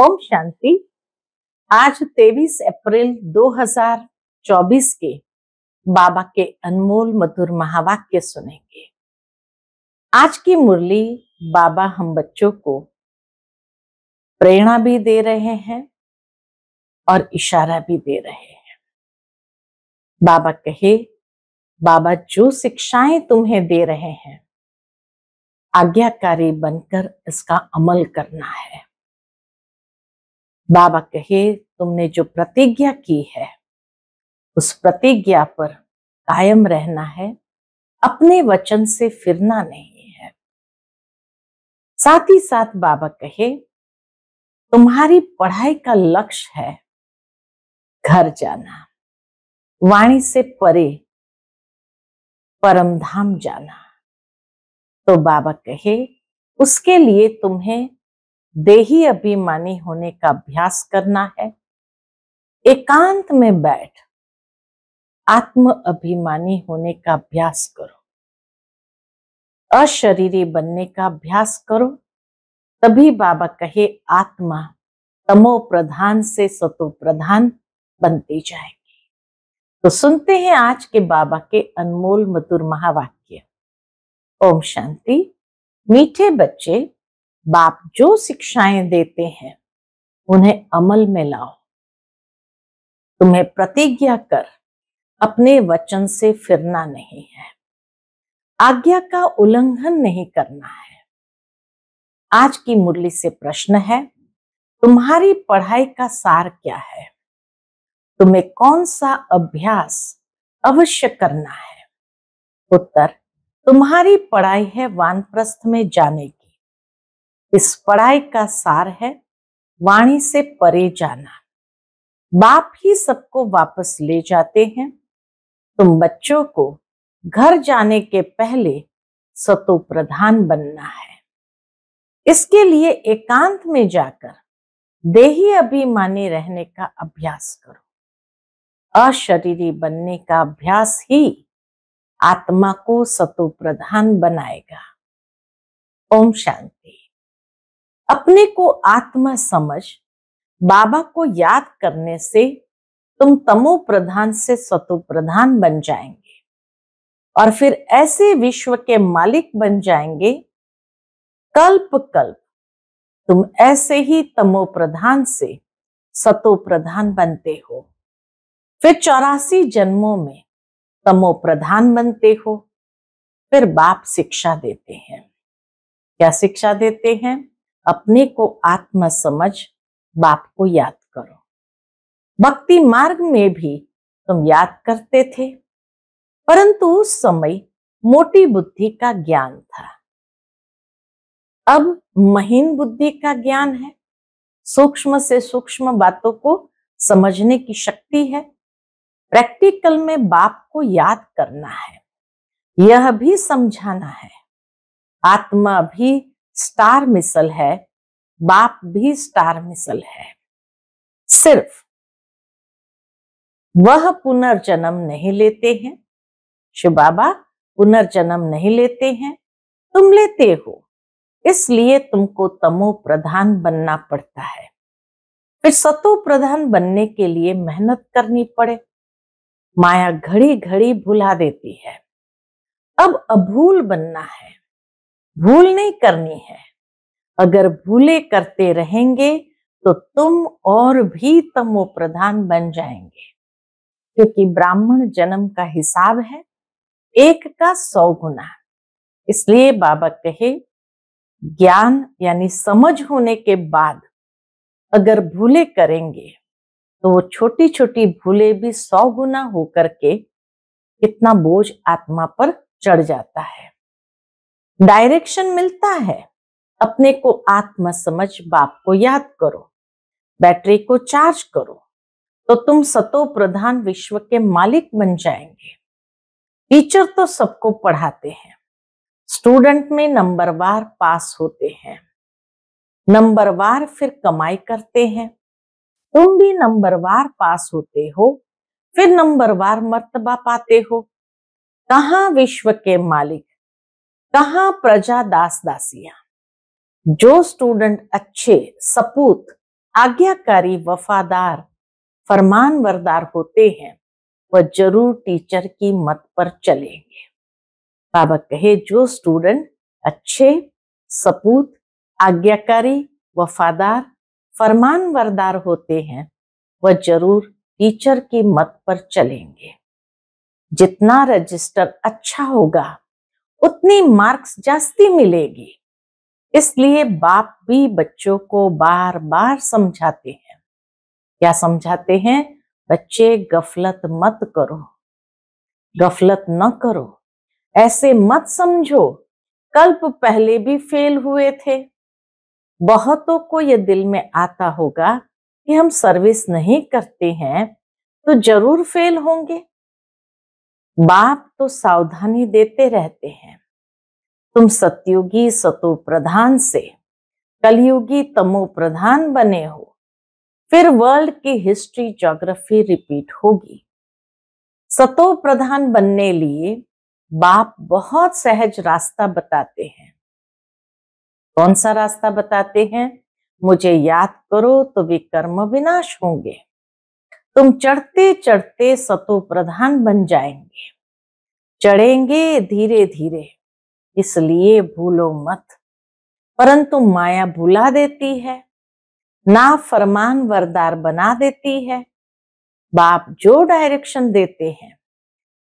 ओम शांति आज 23 अप्रैल 2024 के बाबा के अनमोल मधुर महावाक्य सुनेंगे आज की मुरली बाबा हम बच्चों को प्रेरणा भी दे रहे हैं और इशारा भी दे रहे हैं बाबा कहे बाबा जो शिक्षाएं तुम्हें दे रहे हैं आज्ञाकारी बनकर इसका अमल करना है बाबा कहे तुमने जो प्रतिज्ञा की है उस प्रतिज्ञा पर कायम रहना है अपने वचन से फिरना नहीं है साथ ही साथ बाबा कहे तुम्हारी पढ़ाई का लक्ष्य है घर जाना वाणी से परे परमधाम जाना तो बाबा कहे उसके लिए तुम्हें देही अभिमानी होने का अभ्यास करना है एकांत में बैठ आत्म अभिमानी होने का अभ्यास करो अशरीरी बनने का अभ्यास करो तभी बाबा कहे आत्मा तमो प्रधान से सतो प्रधान बनती जाएगी तो सुनते हैं आज के बाबा के अनमोल मधुर महावाक्य ओम शांति मीठे बच्चे बाप जो शिक्षाएं देते हैं उन्हें अमल में लाओ तुम्हें प्रतिज्ञा कर अपने वचन से फिरना नहीं है आज्ञा का उल्लंघन नहीं करना है आज की मुरली से प्रश्न है तुम्हारी पढ़ाई का सार क्या है तुम्हें कौन सा अभ्यास अवश्य करना है उत्तर तुम्हारी पढ़ाई है वानप्रस्थ में जाने की इस पढ़ाई का सार है वाणी से परे जाना बाप ही सबको वापस ले जाते हैं तुम बच्चों को घर जाने के पहले सतो प्रधान बनना है इसके लिए एकांत में जाकर देही अभिमानी रहने का अभ्यास करो अशरीरी बनने का अभ्यास ही आत्मा को सतो प्रधान बनाएगा ओम शांति अपने को आत्मा समझ बाबा को याद करने से तुम तमो प्रधान से सतो प्रधान बन जाएंगे और फिर ऐसे विश्व के मालिक बन जाएंगे कल्प कल्प तुम ऐसे ही तमो प्रधान से सतो प्रधान बनते हो फिर चौरासी जन्मों में तमो प्रधान बनते हो फिर बाप शिक्षा देते हैं क्या शिक्षा देते हैं अपने को आत्मा समझ बाप को याद करो भक्ति मार्ग में भी तुम याद करते थे परंतु उस समय मोटी बुद्धि का ज्ञान था अब महीन बुद्धि का ज्ञान है सूक्ष्म से सूक्ष्म बातों को समझने की शक्ति है प्रैक्टिकल में बाप को याद करना है यह भी समझाना है आत्मा भी स्टार मिसल है बाप भी स्टार मिसल है सिर्फ वह पुनर्जन्म नहीं लेते हैं शिव बाबा पुनर्जन्म नहीं लेते हैं तुम लेते हो इसलिए तुमको तमो प्रधान बनना पड़ता है फिर सतो प्रधान बनने के लिए मेहनत करनी पड़े माया घड़ी घड़ी भुला देती है अब अभूल बनना है भूल नहीं करनी है अगर भूले करते रहेंगे तो तुम और भी तमो प्रधान बन जाएंगे क्योंकि ब्राह्मण जन्म का हिसाब है एक का सौ गुना इसलिए बाबा कहे ज्ञान यानी समझ होने के बाद अगर भूले करेंगे तो वो छोटी छोटी भूले भी सौ गुना होकर के कितना बोझ आत्मा पर चढ़ जाता है डायरेक्शन मिलता है अपने को आत्म समझ बाप को याद करो बैटरी को चार्ज करो तो तुम सतो प्रधान विश्व के मालिक बन जाएंगे टीचर तो सबको पढ़ाते हैं स्टूडेंट में नंबरवार पास होते हैं नंबरवार फिर कमाई करते हैं तुम भी नंबरवार पास होते हो फिर नंबरवार मर्तबा पाते हो कहा विश्व के मालिक कहा प्रजा दास दासियां जो स्टूडेंट अच्छे सपूत आज्ञाकारी वफादार फरमान वरदार होते हैं वह जरूर टीचर की मत पर चलेंगे बाबा कहे जो स्टूडेंट अच्छे सपूत आज्ञाकारी वफादार फरमान वरदार होते हैं वह जरूर टीचर की मत पर चलेंगे जितना रजिस्टर अच्छा होगा उतनी मार्क्स जास्ती मिलेगी इसलिए बाप भी बच्चों को बार बार समझाते हैं क्या समझाते हैं बच्चे गफलत मत करो गफलत न करो ऐसे मत समझो कल्प पहले भी फेल हुए थे बहुतों को यह दिल में आता होगा कि हम सर्विस नहीं करते हैं तो जरूर फेल होंगे बाप तो सावधानी देते रहते हैं तुम सत्युगी सतो प्रधान से कलयुगी तमो प्रधान बने हो फिर वर्ल्ड की हिस्ट्री ज्योग्राफी रिपीट होगी सतो प्रधान बनने लिए बाप बहुत सहज रास्ता बताते हैं कौन सा रास्ता बताते हैं मुझे याद करो तो विकर्म कर्म विनाश होंगे तुम चढ़ते चढ़ते सतो प्रधान बन जाएंगे चढ़ेंगे धीरे धीरे इसलिए भूलो मत परंतु माया भुला देती है ना फरमान वरदार बना देती है बाप जो डायरेक्शन देते हैं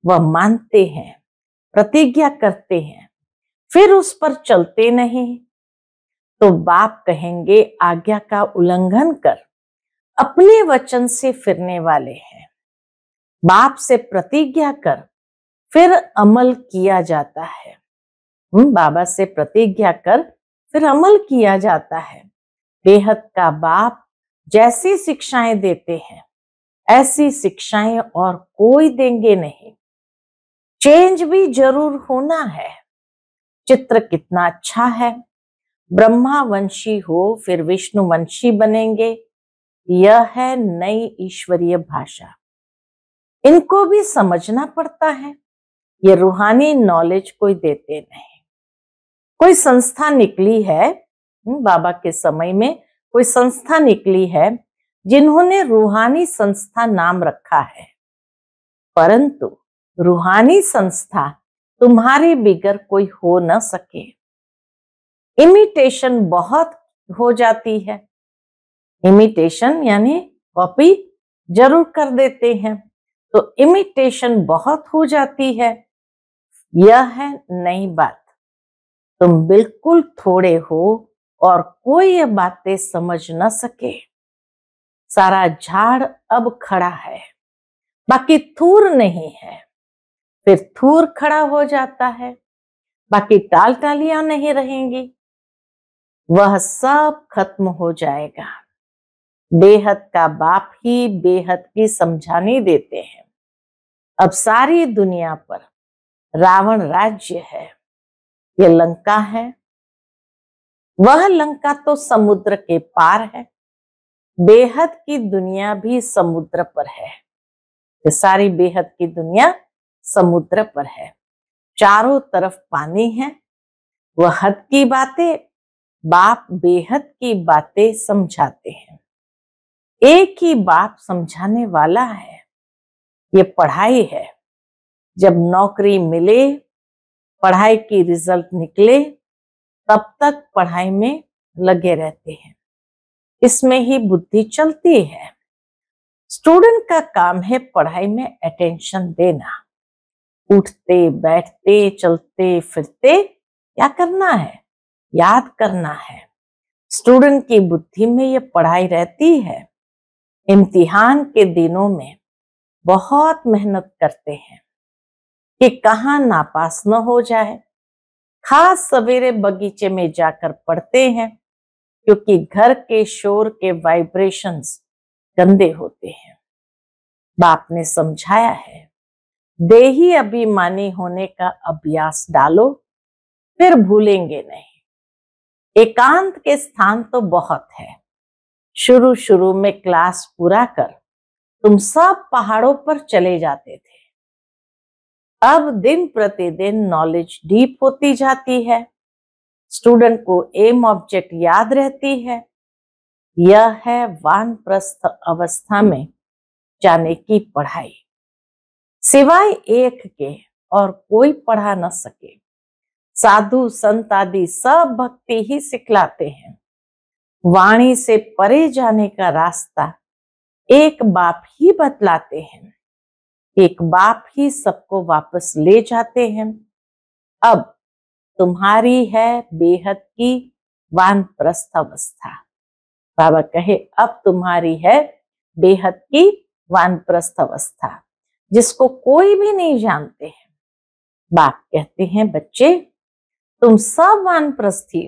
वह मानते हैं प्रतिज्ञा करते हैं फिर उस पर चलते नहीं तो बाप कहेंगे आज्ञा का उल्लंघन कर अपने वचन से फिरने वाले हैं बाप से प्रतिज्ञा कर फिर अमल किया जाता है बाबा से प्रतिज्ञा कर फिर अमल किया जाता है बेहद का बाप जैसी शिक्षाएं देते हैं ऐसी शिक्षाएं और कोई देंगे नहीं चेंज भी जरूर होना है चित्र कितना अच्छा है ब्रह्मा वंशी हो फिर विष्णु वंशी बनेंगे यह है नई ईश्वरीय भाषा इनको भी समझना पड़ता है ये रूहानी नॉलेज कोई देते नहीं कोई संस्था निकली है हम्म, बाबा के समय में कोई संस्था निकली है जिन्होंने रूहानी संस्था नाम रखा है परंतु रूहानी संस्था तुम्हारे बिगर कोई हो न सके इमिटेशन बहुत हो जाती है इमिटेशन यानी कॉपी जरूर कर देते हैं तो इमिटेशन बहुत हो जाती है यह है नई बात तुम बिल्कुल थोड़े हो और कोई ये बातें समझ न सके सारा झाड़ अब खड़ा है बाकी थूर नहीं है फिर थूर खड़ा हो जाता है बाकी टाल टालियां नहीं रहेंगी वह सब खत्म हो जाएगा बेहद का बाप ही बेहद की समझानी देते हैं अब सारी दुनिया पर रावण राज्य है यह लंका है वह लंका तो समुद्र के पार है बेहद की दुनिया भी समुद्र पर है ये सारी बेहद की दुनिया समुद्र पर है चारों तरफ पानी है वह हद की बातें बाप बेहद की बातें समझाते हैं एक ही बाप समझाने वाला है ये पढ़ाई है जब नौकरी मिले पढ़ाई की रिजल्ट निकले तब तक पढ़ाई में लगे रहते हैं इसमें ही बुद्धि चलती है स्टूडेंट का काम है पढ़ाई में अटेंशन देना उठते बैठते चलते फिरते क्या करना है याद करना है स्टूडेंट की बुद्धि में ये पढ़ाई रहती है इम्तिहान के दिनों में बहुत मेहनत करते हैं कि कहाँ नापास न हो जाए खास सवेरे बगीचे में जाकर पढ़ते हैं क्योंकि घर के शोर के वाइब्रेशंस गंदे होते हैं बाप ने समझाया है देही अभिमानी होने का अभ्यास डालो फिर भूलेंगे नहीं एकांत के स्थान तो बहुत है शुरू शुरू में क्लास पूरा कर तुम सब पहाड़ों पर चले जाते थे अब दिन प्रतिदिन नॉलेज डीप होती जाती है स्टूडेंट को एम ऑब्जेक्ट याद रहती है यह है वान प्रस्थ अवस्था में जाने की पढ़ाई सिवाय एक के और कोई पढ़ा न सके साधु संत आदि सब भक्ति ही सिखलाते हैं वाणी से परे जाने का रास्ता एक बाप ही बतलाते हैं एक बाप ही सबको वापस ले जाते हैं अब तुम्हारी है बेहद की वान अवस्था बाबा कहे अब तुम्हारी है बेहद की वान अवस्था जिसको कोई भी नहीं जानते हैं बाप कहते हैं बच्चे तुम सब वान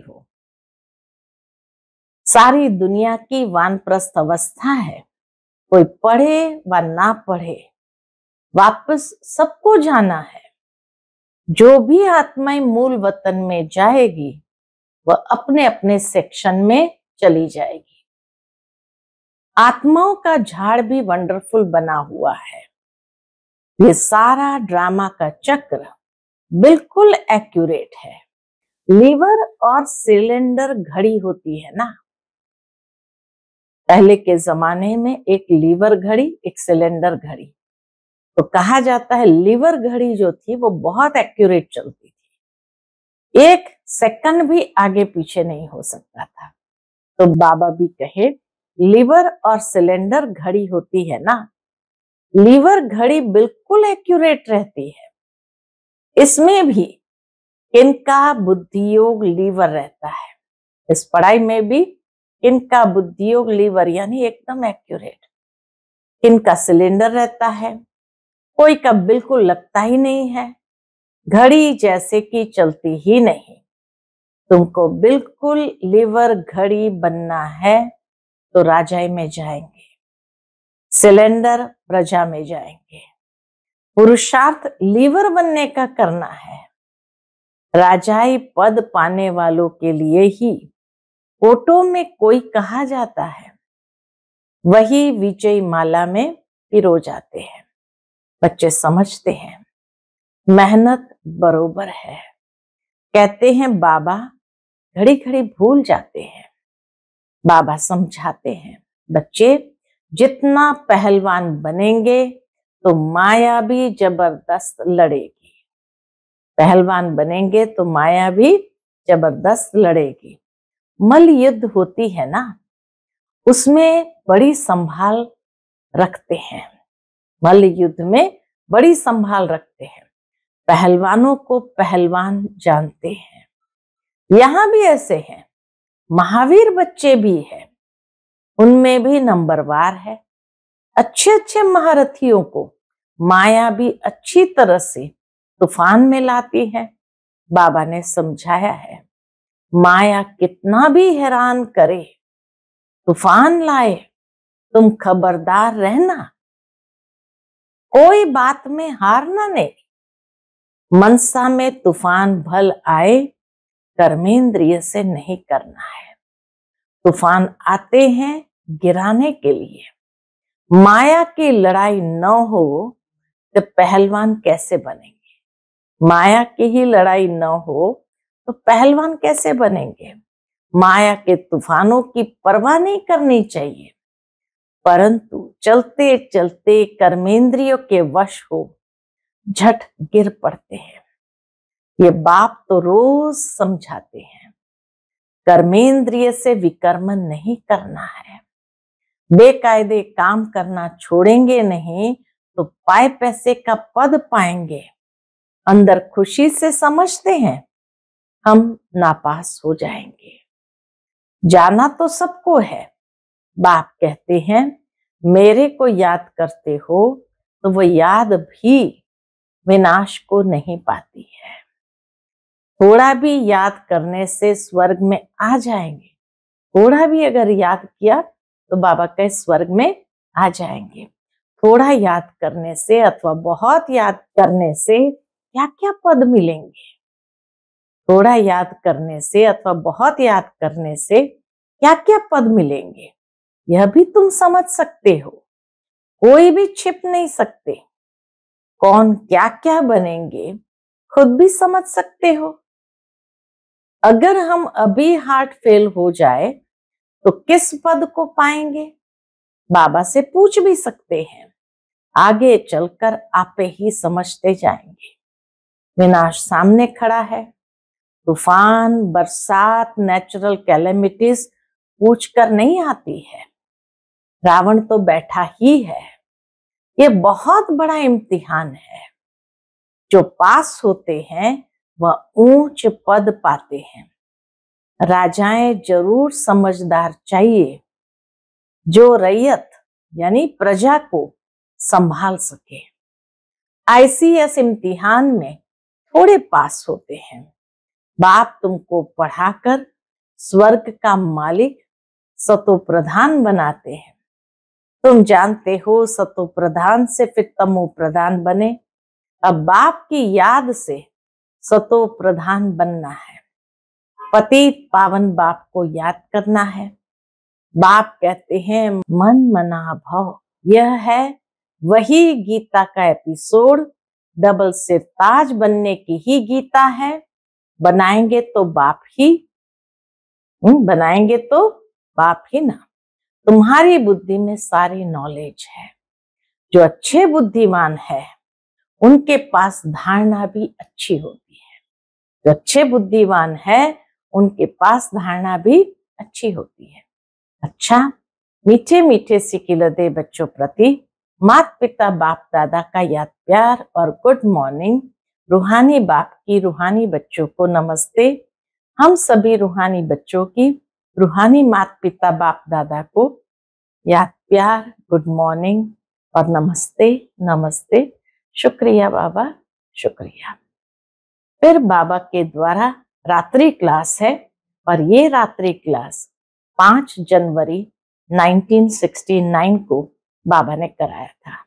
हो सारी दुनिया की वानप्रस्थ अवस्था है कोई पढ़े व ना पढ़े वापस सबको जाना है जो भी आत्माएं मूल वतन में जाएगी वह अपने अपने सेक्शन में चली जाएगी आत्माओं का झाड़ भी वंडरफुल बना हुआ है ये सारा ड्रामा का चक्र बिल्कुल एक्यूरेट है लीवर और सिलेंडर घड़ी होती है ना पहले के जमाने में एक लीवर घड़ी एक सिलेंडर घड़ी तो कहा जाता है लीवर घड़ी जो थी वो बहुत एक्यूरेट चलती थी एक सेकंड भी आगे पीछे नहीं हो सकता था तो बाबा भी कहे लीवर और सिलेंडर घड़ी होती है ना लीवर घड़ी बिल्कुल एक्यूरेट रहती है इसमें भी इनका बुद्धि योग लीवर रहता है इस पढ़ाई में भी इनका बुद्धियोग लीवर यानी एकदम एक्यूरेट इनका सिलेंडर रहता है कोई का बिल्कुल लगता ही नहीं है घड़ी जैसे कि चलती ही नहीं तुमको बिल्कुल लीवर घड़ी बनना है तो राजाई में जाएंगे सिलेंडर प्रजा में जाएंगे पुरुषार्थ लीवर बनने का करना है राजाई पद पाने वालों के लिए ही कोटों में कोई कहा जाता है वही विजय माला में पिरो जाते हैं बच्चे समझते हैं मेहनत बरोबर है कहते हैं बाबा घड़ी घड़ी भूल जाते हैं बाबा समझाते हैं बच्चे जितना पहलवान बनेंगे तो माया भी जबरदस्त लड़ेगी पहलवान बनेंगे तो माया भी जबरदस्त लड़ेगी मल युद्ध होती है ना उसमें बड़ी संभाल रखते हैं मल युद्ध में बड़ी संभाल रखते हैं पहलवानों को पहलवान जानते हैं यहां भी ऐसे हैं महावीर बच्चे भी हैं उनमें भी नंबरवार है अच्छे अच्छे महारथियों को माया भी अच्छी तरह से तूफान में लाती है बाबा ने समझाया है माया कितना भी हैरान करे तूफान लाए तुम खबरदार रहना कोई बात में हारना नहीं मनसा में तूफान भल आए कर्मेंद्रिय से नहीं करना है तूफान आते हैं गिराने के लिए माया की लड़ाई न हो तो पहलवान कैसे बनेंगे माया की ही लड़ाई न हो तो पहलवान कैसे बनेंगे माया के तूफानों की परवाह नहीं करनी चाहिए परंतु चलते चलते कर्मेंद्रियों के वश हो झट गिर पड़ते हैं ये बाप तो रोज समझाते हैं कर्मेंद्रिय से विकर्मन नहीं करना है बेकायदे काम करना छोड़ेंगे नहीं तो पाए पैसे का पद पाएंगे अंदर खुशी से समझते हैं हम नापास हो जाएंगे जाना तो सबको है बाप कहते हैं मेरे को याद करते हो तो वो याद भी विनाश को नहीं पाती है थोड़ा भी याद करने से स्वर्ग में आ जाएंगे थोड़ा भी अगर याद किया तो बाबा कहे स्वर्ग में आ जाएंगे थोड़ा याद करने से अथवा बहुत याद करने से क्या क्या पद मिलेंगे थोड़ा याद करने से अथवा बहुत याद करने से क्या क्या पद मिलेंगे यह भी तुम समझ सकते हो कोई भी छिप नहीं सकते कौन क्या क्या बनेंगे खुद भी समझ सकते हो अगर हम अभी हार्ट फेल हो जाए तो किस पद को पाएंगे बाबा से पूछ भी सकते हैं आगे चलकर आपे ही समझते जाएंगे विनाश सामने खड़ा है तूफान बरसात नेचुरल कैलेमिटीज पूछ कर नहीं आती है रावण तो बैठा ही है ये बहुत बड़ा इम्तिहान है जो पास होते हैं वह ऊंच पद पाते हैं राजाएं जरूर समझदार चाहिए जो रैयत यानी प्रजा को संभाल सके आईसीएस इम्तिहान में थोड़े पास होते हैं बाप तुमको पढ़ाकर स्वर्ग का मालिक सतो प्रधान बनाते हैं तुम जानते हो सतो प्रधान से फिर तमो प्रधान बने अब बाप की याद से सतो प्रधान बनना है पति पावन बाप को याद करना है बाप कहते हैं मन मना भव यह है वही गीता का एपिसोड डबल से ताज बनने की ही गीता है बनाएंगे तो बाप ही हम्म, बनाएंगे तो बाप ही ना तुम्हारी बुद्धि में सारी नॉलेज है जो अच्छे बुद्धिमान है उनके पास धारणा भी अच्छी होती है जो अच्छे बुद्धिमान है उनके पास धारणा भी अच्छी होती है अच्छा मीठे मीठे सिकिलदे बच्चों प्रति मात पिता बाप दादा का याद प्यार और गुड मॉर्निंग रूहानी बाप की रूहानी बच्चों को नमस्ते हम सभी रूहानी बच्चों की रूहानी माता पिता बाप दादा को याद प्यार गुड मॉर्निंग और नमस्ते नमस्ते शुक्रिया बाबा शुक्रिया फिर बाबा के द्वारा रात्रि क्लास है और ये रात्रि क्लास 5 जनवरी 1969 को बाबा ने कराया था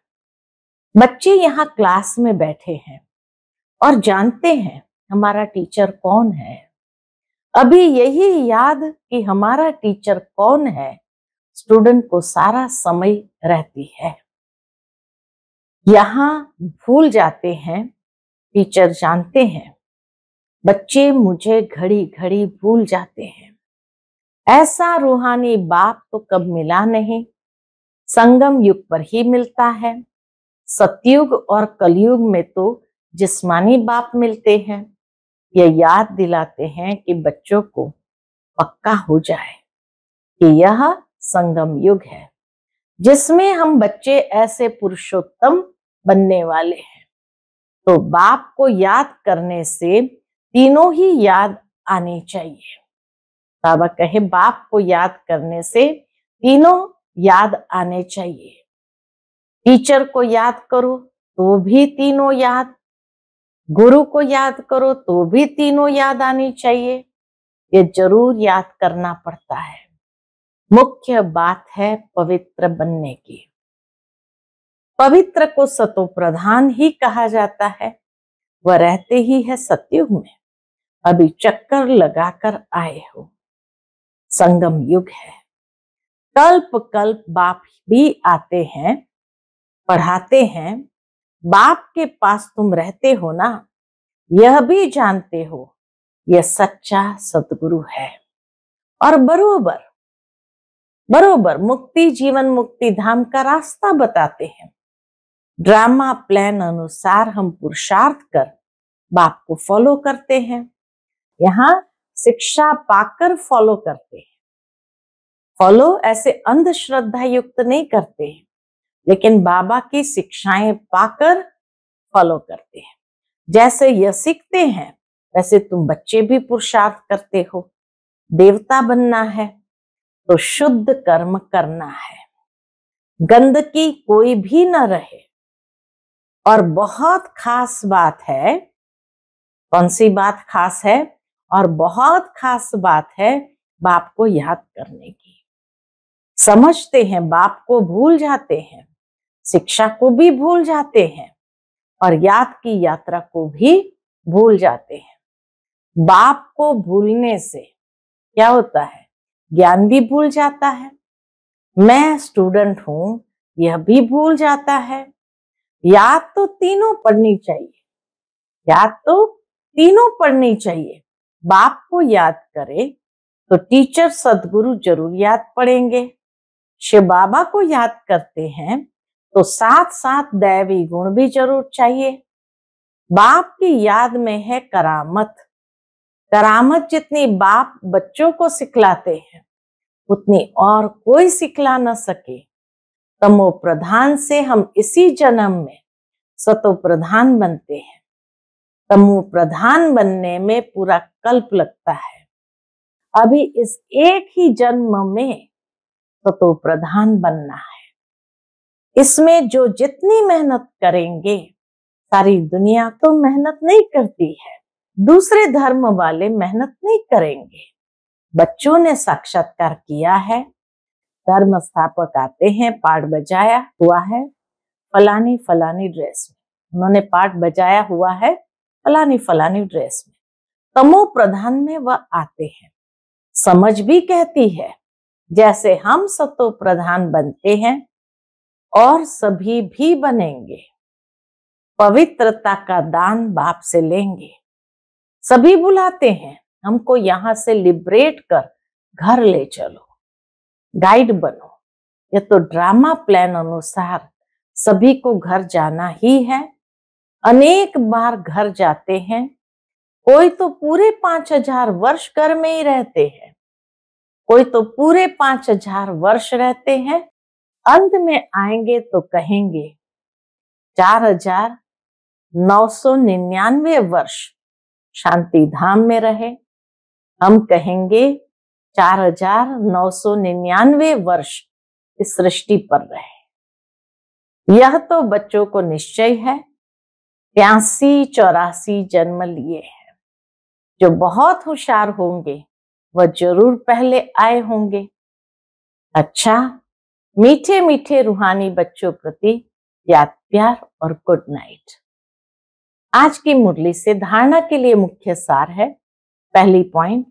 बच्चे यहाँ क्लास में बैठे हैं और जानते हैं हमारा टीचर कौन है अभी यही याद कि हमारा टीचर कौन है स्टूडेंट को सारा समय रहती है यहाँ भूल जाते हैं टीचर जानते हैं बच्चे मुझे घड़ी घड़ी भूल जाते हैं ऐसा रूहानी बाप तो कब मिला नहीं संगम युग पर ही मिलता है सतयुग और कलयुग में तो जिस्मानी बाप मिलते हैं यह याद दिलाते हैं कि बच्चों को पक्का हो जाए कि यह संगम युग है जिसमें हम बच्चे ऐसे पुरुषोत्तम बनने वाले हैं तो बाप को याद करने से तीनों ही याद आने चाहिए बाबा कहे बाप को याद करने से तीनों याद आने चाहिए टीचर को याद करो तो भी तीनों याद गुरु को याद करो तो भी तीनों याद आनी चाहिए ये जरूर याद करना पड़ता है मुख्य बात है पवित्र बनने की पवित्र को सतो प्रधान ही कहा जाता है वह रहते ही है सतयुग में अभी चक्कर लगाकर आए हो संगम युग है कल्प कल्प बाप भी आते हैं पढ़ाते हैं बाप के पास तुम रहते हो ना यह भी जानते हो यह सच्चा सदगुरु है और बरोबर बरोबर मुक्ति जीवन मुक्ति धाम का रास्ता बताते हैं ड्रामा प्लान अनुसार हम पुरुषार्थ कर बाप को फॉलो करते हैं यहाँ शिक्षा पाकर फॉलो करते हैं फॉलो ऐसे अंधश्रद्धा युक्त नहीं करते हैं लेकिन बाबा की शिक्षाएं पाकर फॉलो करते हैं जैसे यह सीखते हैं वैसे तुम बच्चे भी पुरुषार्थ करते हो देवता बनना है तो शुद्ध कर्म करना है गंदगी कोई भी न रहे और बहुत खास बात है कौन सी बात खास है और बहुत खास बात है बाप को याद करने की समझते हैं बाप को भूल जाते हैं शिक्षा को भी भूल जाते हैं और याद की यात्रा को भी भूल जाते हैं बाप को भूलने से क्या होता है ज्ञान भी भूल जाता है मैं स्टूडेंट हूं यह भी भूल जाता है याद तो तीनों पढ़नी चाहिए याद तो तीनों पढ़नी चाहिए बाप को याद करे तो टीचर सदगुरु जरूर याद पड़ेंगे शिव बाबा को याद करते हैं तो साथ साथ दैवी गुण भी जरूर चाहिए बाप की याद में है करामत करामत जितनी बाप बच्चों को सिखलाते हैं उतनी और कोई सिखला न सके तमो प्रधान से हम इसी जन्म में सतो प्रधान बनते हैं तमो प्रधान बनने में पूरा कल्प लगता है अभी इस एक ही जन्म में सतो प्रधान बनना है इसमें जो जितनी मेहनत करेंगे सारी दुनिया तो मेहनत नहीं करती है दूसरे धर्म वाले मेहनत नहीं करेंगे बच्चों ने साक्षात्कार किया है धर्म स्थापक आते हैं पाठ बजाया हुआ है फलानी फलानी ड्रेस में उन्होंने पाठ बजाया हुआ है फलानी फलानी ड्रेस में तमो प्रधान में वह आते हैं समझ भी कहती है जैसे हम सतो प्रधान बनते हैं और सभी भी बनेंगे पवित्रता का दान बाप से लेंगे सभी बुलाते हैं हमको यहां से लिबरेट कर घर ले चलो गाइड बनो यह तो ड्रामा प्लान अनुसार सभी को घर जाना ही है अनेक बार घर जाते हैं कोई तो पूरे पांच हजार वर्ष घर में ही रहते हैं कोई तो पूरे पांच हजार वर्ष रहते हैं अंत में आएंगे तो कहेंगे चार हजार नौ सौ निन्यानवे वर्ष शांति धाम में रहे हम कहेंगे चार हजार नौ सौ निन्यानवे वर्ष इस सृष्टि पर रहे यह तो बच्चों को निश्चय है प्यासी चौरासी जन्म लिए हैं जो बहुत होशियार होंगे वह जरूर पहले आए होंगे अच्छा मीठे मीठे रूहानी बच्चों प्रति याद प्यार और गुड नाइट आज की मुरली से धारणा के लिए मुख्य सार है पहली पॉइंट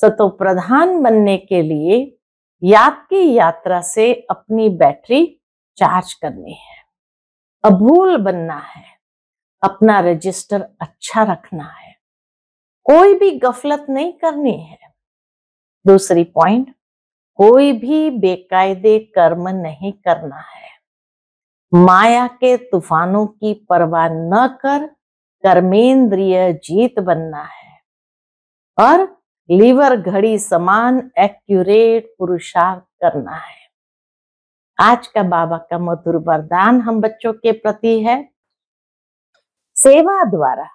सतो प्रधान बनने के लिए याद की यात्रा से अपनी बैटरी चार्ज करनी है अभूल बनना है अपना रजिस्टर अच्छा रखना है कोई भी गफलत नहीं करनी है दूसरी पॉइंट कोई भी बेकायदे कर्म नहीं करना है माया के तूफानों की परवाह न कर कर्मेंद्रिय जीत बनना है और लीवर घड़ी समान एक्यूरेट पुरुषार्थ करना है आज का बाबा का मधुर वरदान हम बच्चों के प्रति है सेवा द्वारा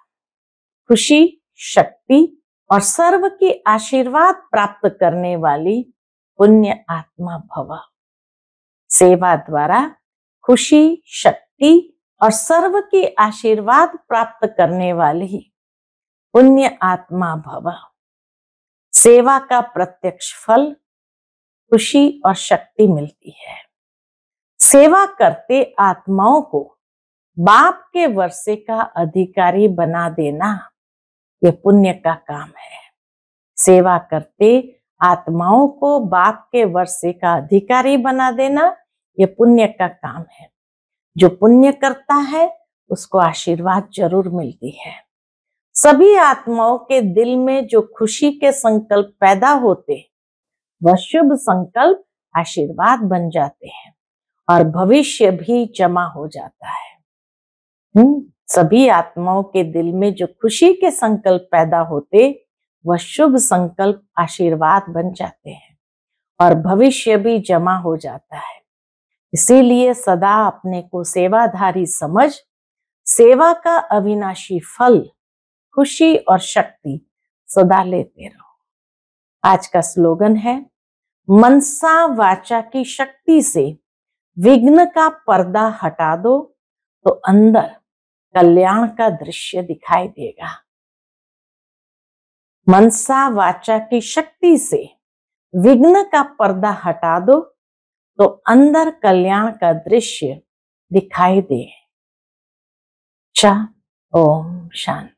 खुशी शक्ति और सर्व के आशीर्वाद प्राप्त करने वाली पुण्य आत्मा भव सेवा द्वारा खुशी शक्ति और सर्व के आशीर्वाद प्राप्त करने वाली पुण्य आत्मा भव सेवा का प्रत्यक्ष फल खुशी और शक्ति मिलती है सेवा करते आत्माओं को बाप के वर्षे का अधिकारी बना देना यह पुण्य का काम है सेवा करते आत्माओं को बाप के वर्षे का अधिकारी बना देना ये पुण्य का काम है जो पुण्य करता है उसको आशीर्वाद जरूर मिलती है सभी आत्माओं के दिल में जो खुशी के संकल्प पैदा होते वह शुभ संकल्प आशीर्वाद बन जाते हैं और भविष्य भी जमा हो जाता है हम्म, सभी आत्माओं के दिल में जो खुशी के संकल्प पैदा होते वह शुभ संकल्प आशीर्वाद बन जाते हैं और भविष्य भी जमा हो जाता है इसीलिए सदा अपने को सेवाधारी समझ सेवा का अविनाशी फल खुशी और शक्ति सदा लेते रहो आज का स्लोगन है मनसा वाचा की शक्ति से विघ्न का पर्दा हटा दो तो अंदर कल्याण का दृश्य दिखाई देगा मनसा वाचा की शक्ति से विघ्न का पर्दा हटा दो तो अंदर कल्याण का दृश्य दिखाई दे चा ओम शांति